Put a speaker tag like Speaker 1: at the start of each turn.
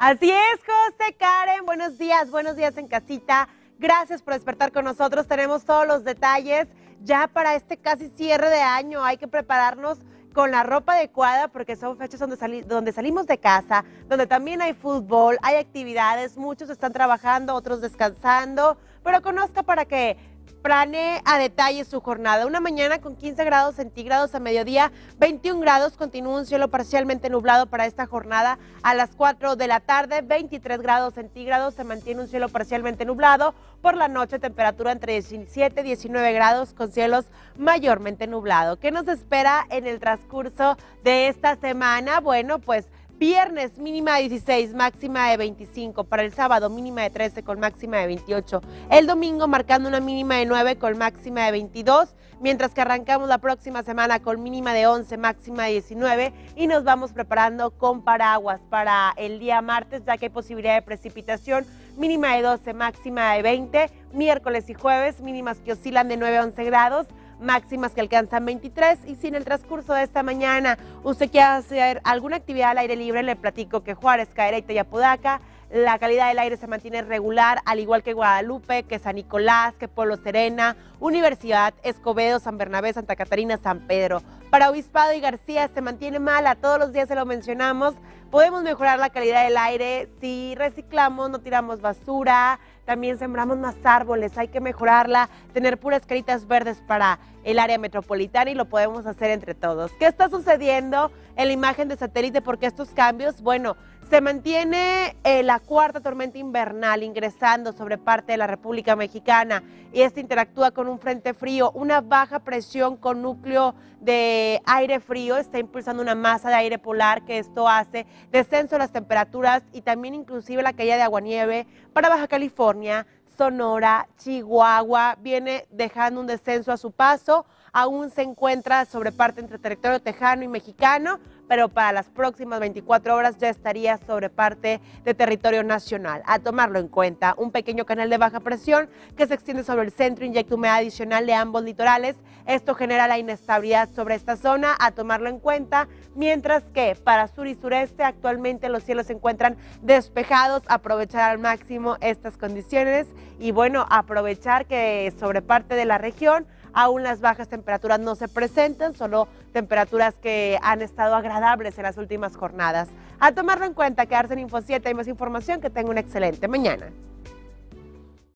Speaker 1: Así es, José Karen. Buenos días, buenos días en casita. Gracias por despertar con nosotros. Tenemos todos los detalles ya para este casi cierre de año. Hay que prepararnos con la ropa adecuada porque son fechas donde, salimos de casa, donde también hay fútbol, hay actividades, muchos están trabajando, otros descansando, pero conozca para que planee a detalle su jornada. Una mañana con 15 grados centígrados a mediodía, 21 grados, continúa un cielo parcialmente nublado para esta jornada a las 4 de la tarde, 23 grados centígrados, se mantiene un cielo parcialmente nublado. Por la noche, temperatura entre 17 y 19 grados con cielos mayormente nublado. ¿Qué nos espera en el transcurso de esta semana? Bueno, pues Viernes mínima de 16, máxima de 25. Para el sábado mínima de 13 con máxima de 28. El domingo marcando una mínima de 9 con máxima de 22. Mientras que arrancamos la próxima semana con mínima de 11, máxima de 19. Y nos vamos preparando con paraguas para el día martes ya que hay posibilidad de precipitación mínima de 12, máxima de 20. Miércoles y jueves mínimas que oscilan de 9 a 11 grados máximas que alcanzan 23 y si en el transcurso de esta mañana usted quiere hacer alguna actividad al aire libre, le platico que Juárez, Caerita y Apodaca la calidad del aire se mantiene regular, al igual que Guadalupe, que San Nicolás, que Pueblo Serena, Universidad, Escobedo, San Bernabé, Santa Catarina, San Pedro. Para Obispado y García se mantiene mala, todos los días se lo mencionamos. Podemos mejorar la calidad del aire si reciclamos, no tiramos basura, también sembramos más árboles, hay que mejorarla, tener puras caritas verdes para el área metropolitana y lo podemos hacer entre todos. ¿Qué está sucediendo en la imagen de satélite? Porque estos cambios, bueno, se mantiene eh, la cuarta tormenta invernal ingresando sobre parte de la República Mexicana y esta interactúa con un frente frío, una baja presión con núcleo de aire frío, está impulsando una masa de aire polar que esto hace descenso de las temperaturas y también inclusive la caída de nieve para Baja California, Sonora, Chihuahua, viene dejando un descenso a su paso, aún se encuentra sobre parte entre territorio tejano y mexicano, pero para las próximas 24 horas ya estaría sobre parte de territorio nacional. A tomarlo en cuenta, un pequeño canal de baja presión que se extiende sobre el centro inyecta humedad adicional de ambos litorales. Esto genera la inestabilidad sobre esta zona, a tomarlo en cuenta, mientras que para sur y sureste actualmente los cielos se encuentran despejados, aprovechar al máximo estas condiciones y bueno, aprovechar que sobre parte de la región Aún las bajas temperaturas no se presentan, solo temperaturas que han estado agradables en las últimas jornadas. A tomarlo en cuenta, quedarse en Info 7, y más información, que tenga una excelente mañana.